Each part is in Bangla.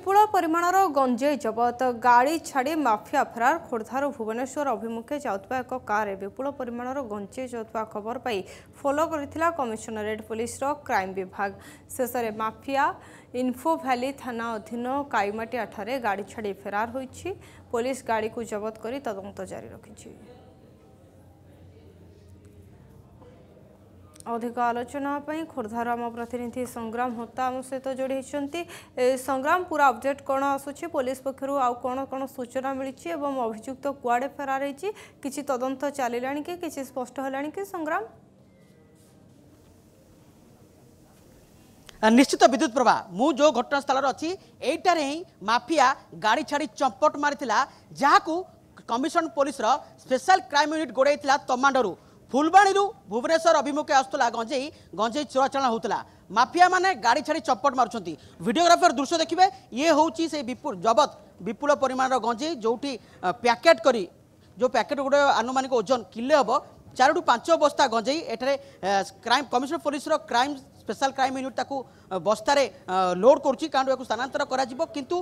ବିପୁଳ ପରିମାଣର ଗଞ୍ଜେଇ ଜବତ ଗାଡ଼ି ଛାଡ଼ି ମାଫିଆ ଫେରାର ଖୋର୍ଦ୍ଧାରୁ ଭୁବନେଶ୍ୱର ଅଭିମୁଖେ ଯାଉଥିବା ଏକ କାର୍ରେ ବିପୁଳ ପରିମାଣର ଗଞ୍ଜେଇ ଯାଉଥିବା ଖବର ପାଇ ଫଲୋ କରିଥିଲା କମିଶନରେଟ୍ ପୋଲିସର କ୍ରାଇମ୍ ବିଭାଗ ଶେଷରେ ମାଫିଆ ଇନ୍ଫୋ ଭ୍ୟାଲି ଥାନା ଅଧୀନ କାଇମାଟିଆଠାରେ ଗାଡ଼ି ଛାଡ଼ି ଫେରାର ହୋଇଛି ପୋଲିସ ଗାଡ଼ିକୁ ଜବତ କରି ତଦନ୍ତ ଜାରି ରଖିଛି অধিক আলোচনা পাই খোর্ধার আম প্রতিনিধি সংগ্রাম হোতা আম সহ যোড়ি হয়েছেন সংগ্রাম পুরা অপডেট কোণ আসুচি পুলিশ পক্ষ আণ কোণ সূচনা মিছে এবং অভিযুক্ত কুয়াড়ে ফেরার হয়েছে কিছু তদন্ত চালা কি কিছু স্পষ্ট হল কি সংগ্রাম নিশ্চিত বিদ্যুৎ প্রভা মু যে ঘটনাস্থলের অছি এইটার হি মাফিয়া গাড়ি ছাড়ি চম্পট মারি যা কমিশন পুলিশর স্পেশাল ক্রাইম ইউনিট গোড়াই তমাণ্ডরু ফুলবাণীরু ভুবনেশ্বর অভিমুখে আসুলা গঞ্জেই গঞ্জেই চোরাচালাণ হোলা মাফিয়া মানে গাড়ি ছাড়ি চপট মারুচ্ছেন ভিডিওগ্রাফর দৃশ্য দেখবে ইয়ে হচ্ছে সেই বিপুল জবত বিপুল পরিমাণর গঞ্জেই যেটি প্যাকেট করে যে প্যাকেট গোটে আনুমানিক ওজন কিলে হব ଚାରିରୁ ପାଞ୍ଚ ବସ୍ତା ଗଞ୍ଜେଇ ଏଠାରେ କ୍ରାଇମ୍ କମିଶନର ପୋଲିସର କ୍ରାଇମ୍ ସ୍ପେଶାଲ କ୍ରାଇମ୍ ୟୁନିଟ୍ ତାକୁ ବସ୍ତାରେ ଲୋଡ଼୍ କରୁଛି କାରଣ ଏହାକୁ ସ୍ଥାନାନ୍ତର କରାଯିବ କିନ୍ତୁ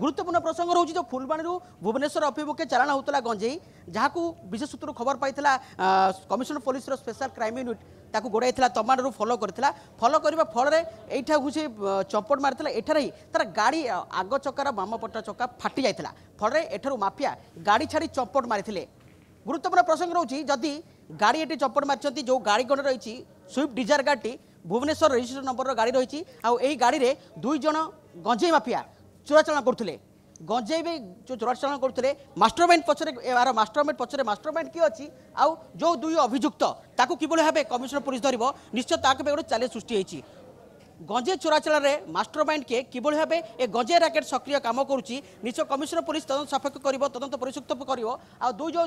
ଗୁରୁତ୍ୱପୂର୍ଣ୍ଣ ପ୍ରସଙ୍ଗ ରହୁଛି ଯେ ଫୁଲବାଣୀରୁ ଭୁବନେଶ୍ୱର ଅଭିମୁଖେ ଚାଳନ ହେଉଥିଲା ଗଞ୍ଜେଇ ଯାହାକୁ ବିଶେଷ ସୂତ୍ରରୁ ଖବର ପାଇଥିଲା କମିଶନର ପୋଲିସର ସ୍ପେଶାଲ କ୍ରାଇମ୍ ୟୁନିଟ୍ ତାକୁ ଗୋଡ଼ାଇଥିଲା ତମାଣ୍ଡରୁ ଫଲୋ କରିଥିଲା ଫଲୋ କରିବା ଫଳରେ ଏଇଠାକୁ ସେ ଚମ୍ପଟ ମାରିଥିଲା ଏଠାରେ ହିଁ ତା'ର ଗାଡ଼ି ଆଗ ଚକାର ବାମପଟା ଚକା ଫାଟି ଯାଇଥିଲା ଫଳରେ ଏଠାରୁ ମାଫିଆ ଗାଡ଼ି ଛାଡ଼ି ଚମ୍ପଟ ମାରିଥିଲେ ଗୁରୁତ୍ୱପୂର୍ଣ୍ଣ ପ୍ରସଙ୍ଗ ରହୁଛି ଯଦି গাড়ি এটি চপট মারিছেন যে গাড়ি গণ রয়েছে সুইফট ডিজার গাড়িটি ভুবনেশ্বর রেজিষ্ট্রেসন নম্বরের গাড়ি রয়েছে এই গাড়ি দুই জন গঞ্জেই মাফিয়া চোরাচালনা করুলে গঞ্জেই বি চোরাচালনা করুলে মাস্টর মাইন্ড পছরে এর মাস্টর মাইন্ড পছরে মাস্টর মাইন্ড কি অছি আউ যে দুই অভিযুক্ত তাকে কিভাবে ভাবে কমিশনার পুলিশ ধরব নিশ্চয় তাকে গোটে চ্যালেঞ্জ সৃষ্টি হয়েছে গঞ্জে চোরাচালে মাস্টর মাইন্ডকে কিভাবে ভাবে এ গঞ্জে রাকেট সক্রিয় কাম করছে নিজ কমিশনার পুলিশ তদন্ত সাপেক্ষ করব তদন্ত পরিসুক্ত করব আউ দুই জন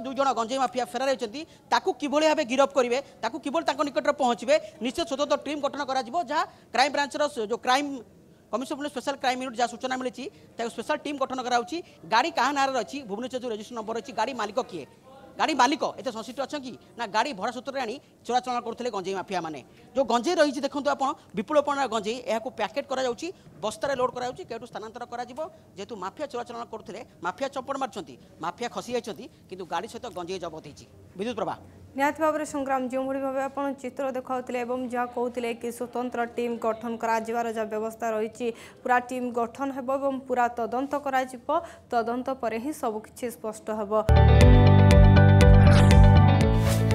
দুই মাফিয়া ফেরার হয়েছেন তাকে কিভাবে ভাবে গিরফ করবে তাকে কিভাবে তাঁর নিকটে পৌঁছবে নিশ্চয় স্বতন্ত্র টিম গঠন করা যা ক্রাইম ব্রাঞ্চর যে crime commission police special crime unit যা সূচনা মিলেছে তাকে স্পেশাল টিম গঠন করা হচ্ছে গাড়ি কাহা নাঁরে অনেক ভুবনেশ্বর যে রেজিষ্ট্রেশন নম্বর রয়েছে গাড়ি মালিক কি ଗାଡ଼ି ମାଲିକ ଏତେ ସଂଶ୍ଳିଷ୍ଟ ଅଛନ୍ତି ନା ଗାଡ଼ି ଭଡ଼ା ସୂତ୍ରରେ ଆଣି ଚୋରାଚାଳନା କରୁଥିଲେ ଗଞ୍ଜେଇ ମାଫିଆମାନେ ଯେଉଁ ଗଞ୍ଜେଇ ରହିଛି ଦେଖନ୍ତୁ ଆପଣ ବିପୁଳ ପରିମାଣର ଗଞ୍ଜେଇ ଏହାକୁ ପ୍ୟାକେଟ୍ କରାଯାଉଛି ବସ୍ତାରେ ଲୋଡ଼୍ କରାଯାଉଛି କେଉଁଠୁ ସ୍ଥାନାନ୍ତର କରାଯିବ ଯେହେତୁ ମାଫିଆ ଚୋରାଚାଳନା କରୁଥିଲେ ମାଫିଆ ଚପଡ଼ ମାରୁଛନ୍ତି ମାଫିଆ ଖସି ଯାଇଛନ୍ତି କିନ୍ତୁ ଗାଡ଼ି ସହିତ ଗଞ୍ଜେଇ ଜବତ ହେଇଛି ବିଦ୍ୟୁତ ପ୍ରଭା ନିହାତି ଭାବରେ ସଂଗ୍ରାମ ଯେଉଁଭଳି ଭାବେ ଆପଣ ଚିତ୍ର ଦେଖାଉଥିଲେ ଏବଂ ଯାହା କହୁଥିଲେ କି ସ୍ୱତନ୍ତ୍ର ଟିମ୍ ଗଠନ କରାଯିବାର ଯାହା ବ୍ୟବସ୍ଥା ରହିଛି ପୁରା ଟିମ୍ ଗଠନ ହେବ ଏବଂ ପୁରା ତଦନ୍ତ କରାଯିବ ତଦନ୍ତ ପରେ ହିଁ ସବୁକିଛି ସ୍ପଷ୍ଟ ହେବ